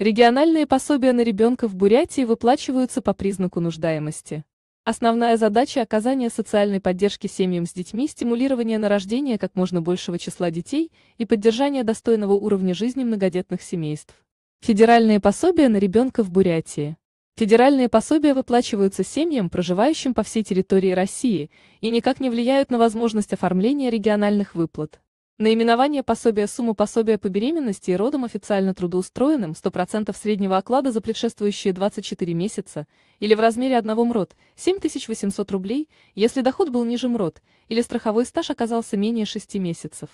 Региональные пособия на ребенка в Бурятии выплачиваются по признаку нуждаемости. Основная задача – оказания социальной поддержки семьям с детьми, стимулирование на рождение как можно большего числа детей и поддержание достойного уровня жизни многодетных семейств. Федеральные пособия на ребенка в Бурятии. Федеральные пособия выплачиваются семьям, проживающим по всей территории России, и никак не влияют на возможность оформления региональных выплат. Наименование пособия сумма пособия по беременности и родам официально трудоустроенным 100% среднего оклада за предшествующие 24 месяца или в размере одного МРОД 7800 рублей, если доход был ниже МРОД или страховой стаж оказался менее 6 месяцев.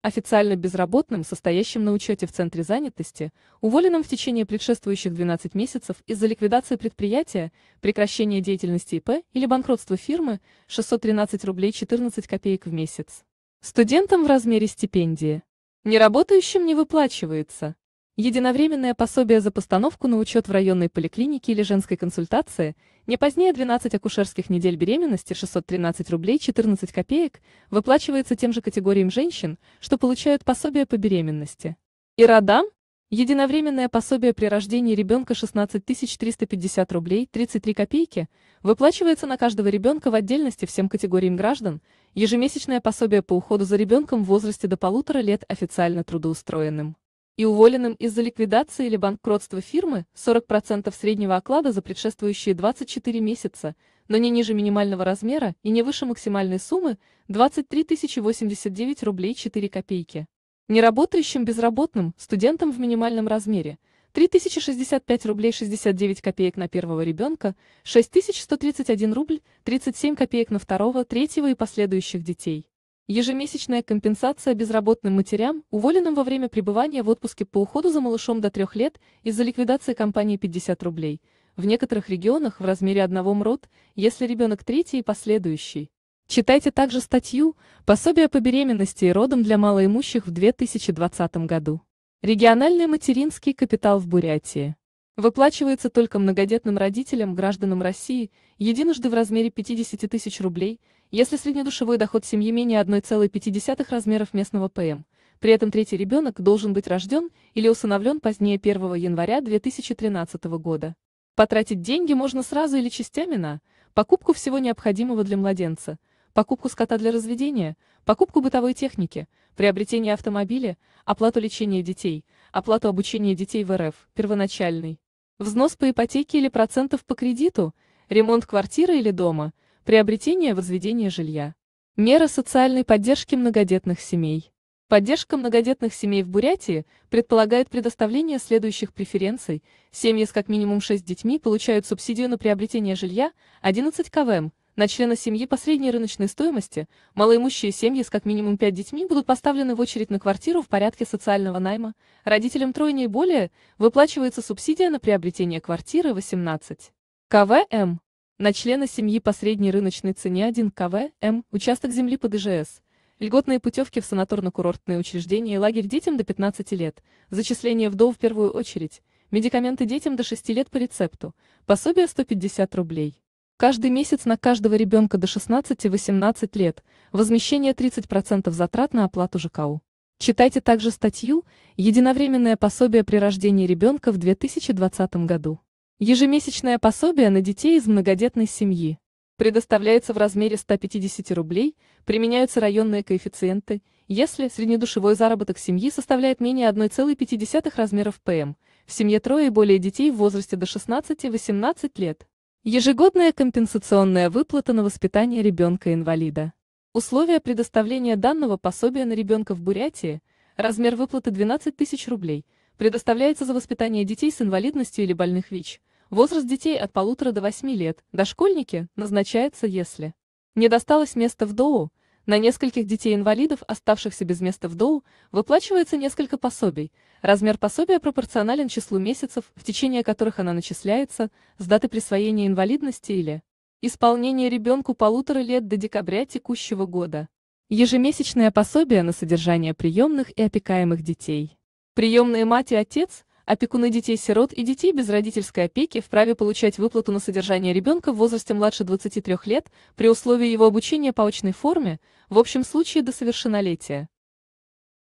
Официально безработным, состоящим на учете в Центре занятости, уволенным в течение предшествующих 12 месяцев из-за ликвидации предприятия, прекращения деятельности ИП или банкротства фирмы 613 рублей 14 копеек в месяц. Студентам в размере стипендии. Неработающим не выплачивается. Единовременное пособие за постановку на учет в районной поликлинике или женской консультации не позднее 12 акушерских недель беременности 613 рублей 14 копеек выплачивается тем же категориям женщин, что получают пособие по беременности. И родам, Единовременное пособие при рождении ребенка 16 350 рублей 33 копейки выплачивается на каждого ребенка в отдельности всем категориям граждан, ежемесячное пособие по уходу за ребенком в возрасте до полутора лет официально трудоустроенным и уволенным из-за ликвидации или банкротства фирмы 40% среднего оклада за предшествующие 24 месяца, но не ниже минимального размера и не выше максимальной суммы 23 089 рублей 4 копейки. Неработающим безработным, студентам в минимальном размере – 3065 рублей 69 копеек на первого ребенка, 6131 рубль 37 копеек на второго, третьего и последующих детей. Ежемесячная компенсация безработным матерям, уволенным во время пребывания в отпуске по уходу за малышом до трех лет из-за ликвидации компании 50 рублей. В некоторых регионах в размере одного МРОТ, если ребенок третий и последующий. Читайте также статью «Пособие по беременности и родам для малоимущих в 2020 году». Региональный материнский капитал в Бурятии. Выплачивается только многодетным родителям, гражданам России, единожды в размере 50 тысяч рублей, если среднедушевой доход семьи менее 1,5 размеров местного ПМ. При этом третий ребенок должен быть рожден или усыновлен позднее 1 января 2013 года. Потратить деньги можно сразу или частями на покупку всего необходимого для младенца – покупку скота для разведения, покупку бытовой техники, приобретение автомобиля, оплату лечения детей, оплату обучения детей в РФ, первоначальный, взнос по ипотеке или процентов по кредиту, ремонт квартиры или дома, приобретение возведения жилья. Мера социальной поддержки многодетных семей. Поддержка многодетных семей в Бурятии предполагает предоставление следующих преференций. Семьи с как минимум 6 детьми получают субсидию на приобретение жилья 11 КВМ, на члена семьи по средней рыночной стоимости, малоимущие семьи с как минимум 5 детьми будут поставлены в очередь на квартиру в порядке социального найма, родителям тройни и более выплачивается субсидия на приобретение квартиры 18 КВМ. На члена семьи по средней рыночной цене 1 КВМ, участок земли по ДЖС. льготные путевки в санаторно-курортные учреждения и лагерь детям до 15 лет, зачисление в ДОУ в первую очередь, медикаменты детям до 6 лет по рецепту, пособие 150 рублей. Каждый месяц на каждого ребенка до 16-18 лет, возмещение 30% затрат на оплату ЖКУ. Читайте также статью «Единовременное пособие при рождении ребенка в 2020 году». Ежемесячное пособие на детей из многодетной семьи. Предоставляется в размере 150 рублей, применяются районные коэффициенты, если среднедушевой заработок семьи составляет менее 1,5 размеров ПМ, в семье трое и более детей в возрасте до 16-18 лет. Ежегодная компенсационная выплата на воспитание ребенка-инвалида. Условия предоставления данного пособия на ребенка в Бурятии, размер выплаты 12 тысяч рублей, предоставляется за воспитание детей с инвалидностью или больных ВИЧ. Возраст детей от полутора до восьми лет, дошкольники, назначается если не досталось места в ДОУ, на нескольких детей-инвалидов, оставшихся без места в ДОУ, выплачивается несколько пособий. Размер пособия пропорционален числу месяцев, в течение которых она начисляется, с даты присвоения инвалидности или исполнения ребенку полутора лет до декабря текущего года. Ежемесячное пособие на содержание приемных и опекаемых детей. Приемные мать и отец – Опекуны детей-сирот и детей без родительской опеки вправе получать выплату на содержание ребенка в возрасте младше 23 лет при условии его обучения по очной форме, в общем случае до совершеннолетия.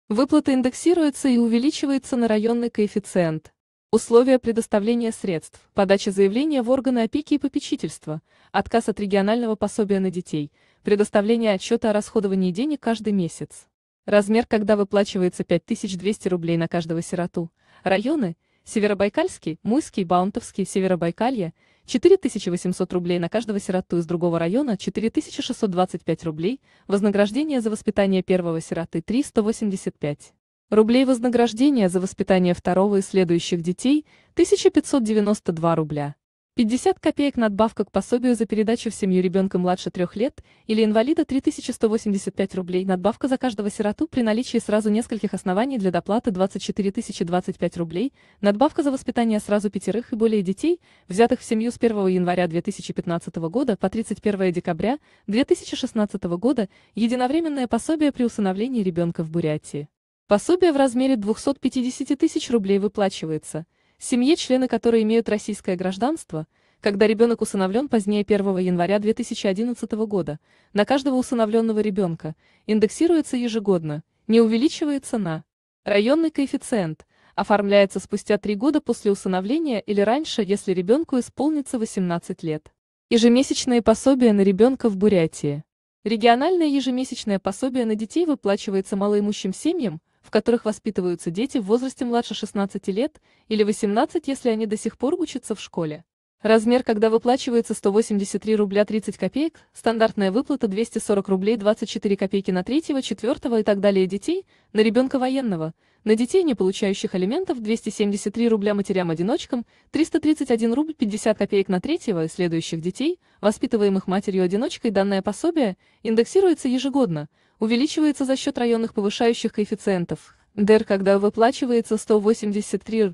Выплата индексируется и увеличивается на районный коэффициент. Условия предоставления средств, подача заявления в органы опеки и попечительства, отказ от регионального пособия на детей, предоставление отчета о расходовании денег каждый месяц. Размер, когда выплачивается 5200 рублей на каждого сироту. Районы – Северобайкальский, Муйский, Баунтовский, Северобайкалье – 4800 рублей на каждого сироту из другого района, 4625 рублей, вознаграждение за воспитание первого сироты – 3185 рублей вознаграждение за воспитание второго и следующих детей – 1592 рубля. 50 копеек надбавка к пособию за передачу в семью ребенка младше трех лет или инвалида 3185 рублей, надбавка за каждого сироту при наличии сразу нескольких оснований для доплаты 24 025 рублей, надбавка за воспитание сразу пятерых и более детей, взятых в семью с 1 января 2015 года по 31 декабря 2016 года, единовременное пособие при усыновлении ребенка в Бурятии. Пособие в размере 250 тысяч рублей выплачивается – семье, члены которой имеют российское гражданство, когда ребенок усыновлен позднее 1 января 2011 года, на каждого усыновленного ребенка индексируется ежегодно, не увеличивается на районный коэффициент, оформляется спустя три года после усыновления или раньше, если ребенку исполнится 18 лет. Ежемесячное пособие на ребенка в Бурятии. Региональное ежемесячное пособие на детей выплачивается малоимущим семьям, в которых воспитываются дети в возрасте младше 16 лет или 18, если они до сих пор учатся в школе. Размер, когда выплачивается 183 рубля 30 копеек, стандартная выплата 240 рублей 24 копейки на третьего, четвертого и так далее детей, на ребенка военного, на детей, не получающих алиментов 273 рубля матерям-одиночкам, 331 рубль 50 копеек на третьего и следующих детей, воспитываемых матерью-одиночкой данное пособие, индексируется ежегодно, увеличивается за счет районных повышающих коэффициентов. ДР, когда выплачивается 183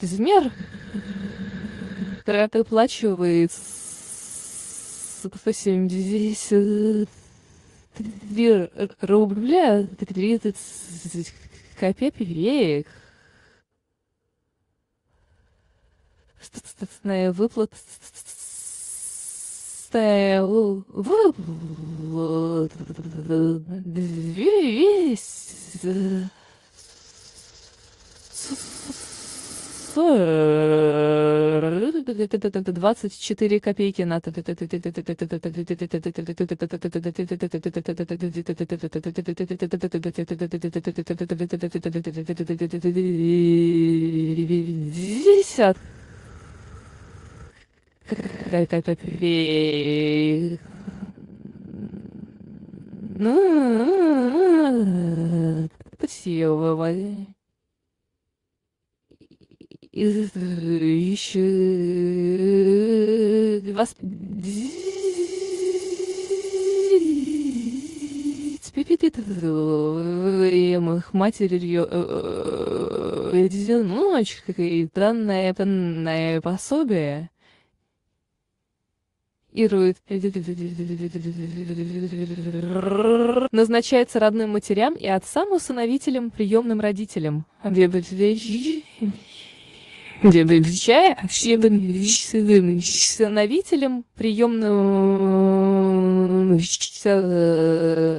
размер, выплачивается 170 рубля 30 копеек. выплат двадцать четыре копейки на десятка Посевывали. Еще вас воспитываемых матерью одиночкой данное, данное пособие ирует, назначается родным матерям и отцам-усыновителям приемным родителям. А Сыновителем, приемным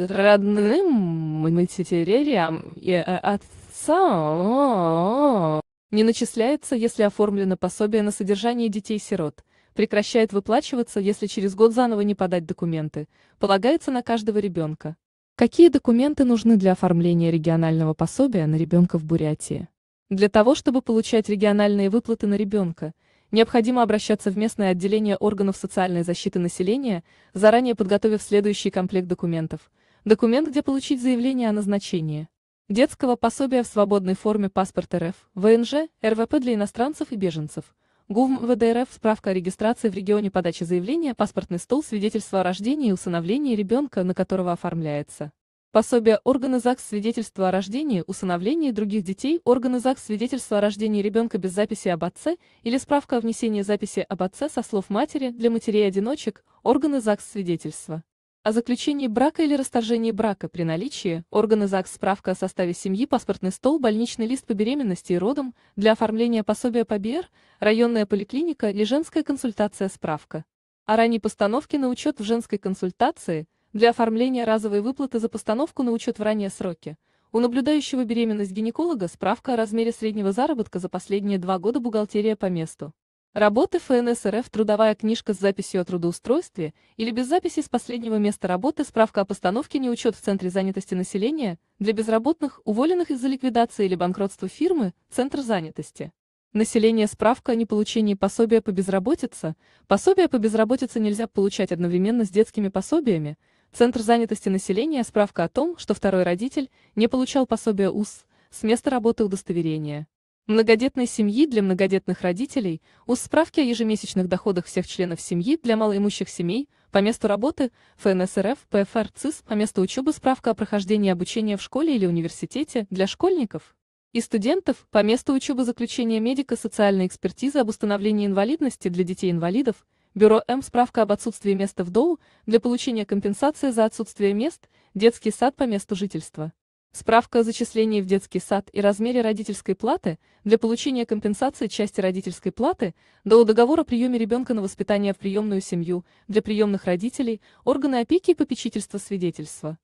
родным матерям и отцам не начисляется, если оформлено пособие на содержание детей-сирот прекращает выплачиваться, если через год заново не подать документы, полагается на каждого ребенка. Какие документы нужны для оформления регионального пособия на ребенка в Бурятии? Для того, чтобы получать региональные выплаты на ребенка, необходимо обращаться в местное отделение органов социальной защиты населения, заранее подготовив следующий комплект документов. Документ, где получить заявление о назначении. Детского пособия в свободной форме паспорт РФ, ВНЖ, РВП для иностранцев и беженцев. ГУВМ ВДРФ справка о регистрации в регионе подачи заявления, паспортный стол, свидетельство о рождении и усыновлении ребенка, на которого оформляется. Пособие органы ЗАГС свидетельство о рождении, усыновлении других детей, органы ЗАГС свидетельство о рождении ребенка без записи об отце или справка о внесении записи об отце со слов матери для матерей-одиночек, органы ЗАГС свидетельства о заключении брака или расторжении брака при наличии органы ЗАГС, справка о составе семьи, паспортный стол, больничный лист по беременности и родам, для оформления пособия по БР, районная поликлиника или женская консультация, справка. О ранней постановке на учет в женской консультации, для оформления разовой выплаты за постановку на учет в ранние сроки. У наблюдающего беременность гинеколога справка о размере среднего заработка за последние два года бухгалтерия по месту. Работы ФНС РФ, трудовая книжка с записью о трудоустройстве или без записи с последнего места работы, справка о постановке не учет в Центре занятости населения, для безработных, уволенных из-за ликвидации или банкротства фирмы, Центр занятости. Население справка о неполучении пособия по безработице. Пособие по безработице нельзя получать одновременно с детскими пособиями. Центр занятости населения справка о том, что второй родитель не получал пособие УС, с места работы удостоверения многодетной семьи для многодетных родителей, у справки о ежемесячных доходах всех членов семьи для малоимущих семей, по месту работы, ФНСРФ, РФ, ПФР, ЦИС, по месту учебы справка о прохождении обучения в школе или университете для школьников и студентов, по месту учебы заключения медико-социальной экспертизы об установлении инвалидности для детей-инвалидов, Бюро М справка об отсутствии места в ДОУ для получения компенсации за отсутствие мест, детский сад по месту жительства. Справка о зачислении в детский сад и размере родительской платы для получения компенсации части родительской платы до договора о приеме ребенка на воспитание в приемную семью для приемных родителей, органы опеки и попечительства свидетельства.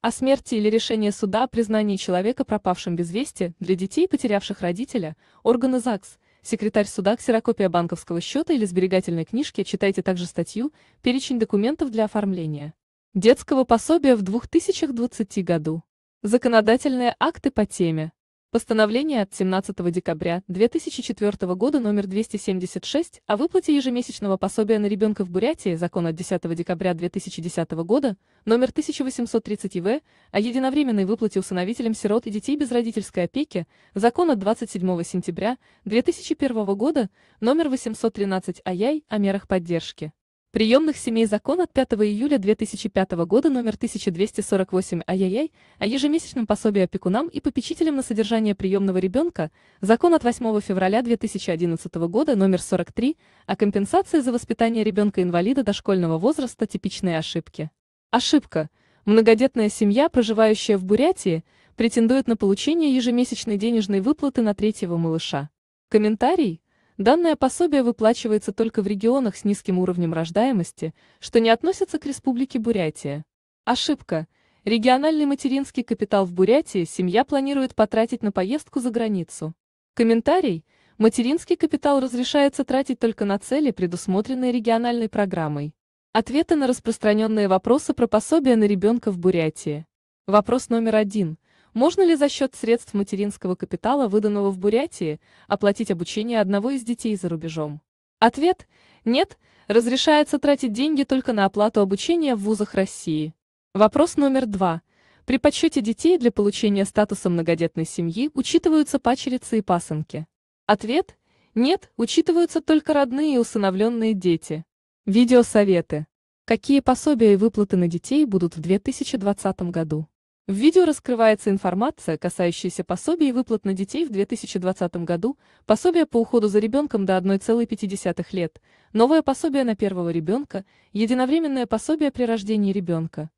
О смерти или решении суда о признании человека пропавшим без вести для детей, потерявших родителя, органы ЗАГС, секретарь суда, ксерокопия банковского счета или сберегательной книжки, читайте также статью «Перечень документов для оформления детского пособия в 2020 году». Законодательные акты по теме. Постановление от 17 декабря 2004 года номер 276 о выплате ежемесячного пособия на ребенка в Бурятии, закон от 10 декабря 2010 года номер 1830 В, о единовременной выплате усыновителям сирот и детей без родительской опеки, закон от 27 сентября 2001 года номер 813 АЯЙ о мерах поддержки. Приемных семей закон от 5 июля 2005 года номер 1248 ай-яй-яй о ежемесячном пособии опекунам и попечителям на содержание приемного ребенка, закон от 8 февраля 2011 года номер 43 о компенсации за воспитание ребенка-инвалида дошкольного возраста типичные ошибки. Ошибка. Многодетная семья, проживающая в Бурятии, претендует на получение ежемесячной денежной выплаты на третьего малыша. Комментарий. Данное пособие выплачивается только в регионах с низким уровнем рождаемости, что не относится к Республике Бурятия. Ошибка. Региональный материнский капитал в Бурятии семья планирует потратить на поездку за границу. Комментарий. Материнский капитал разрешается тратить только на цели, предусмотренные региональной программой. Ответы на распространенные вопросы про пособие на ребенка в Бурятии. Вопрос номер один – можно ли за счет средств материнского капитала, выданного в Бурятии, оплатить обучение одного из детей за рубежом? Ответ – нет, разрешается тратить деньги только на оплату обучения в вузах России. Вопрос номер два. При подсчете детей для получения статуса многодетной семьи учитываются пачерицы и пасынки. Ответ – нет, учитываются только родные и усыновленные дети. Видеосоветы. Какие пособия и выплаты на детей будут в 2020 году? В видео раскрывается информация, касающаяся пособий и выплат на детей в 2020 году, пособия по уходу за ребенком до 1,5 лет, новое пособие на первого ребенка, единовременное пособие при рождении ребенка.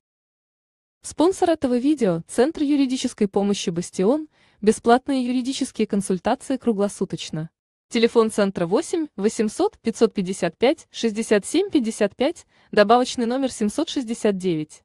Спонсор этого видео – Центр юридической помощи «Бастион», бесплатные юридические консультации круглосуточно. Телефон центра 8 800 555 67 55, добавочный номер 769.